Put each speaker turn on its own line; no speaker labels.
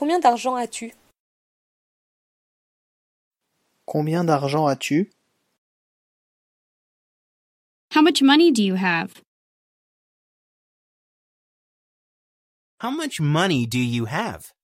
Combien d'argent as-tu
Combien d'argent
as-tu How much money do you have? How much money do you have?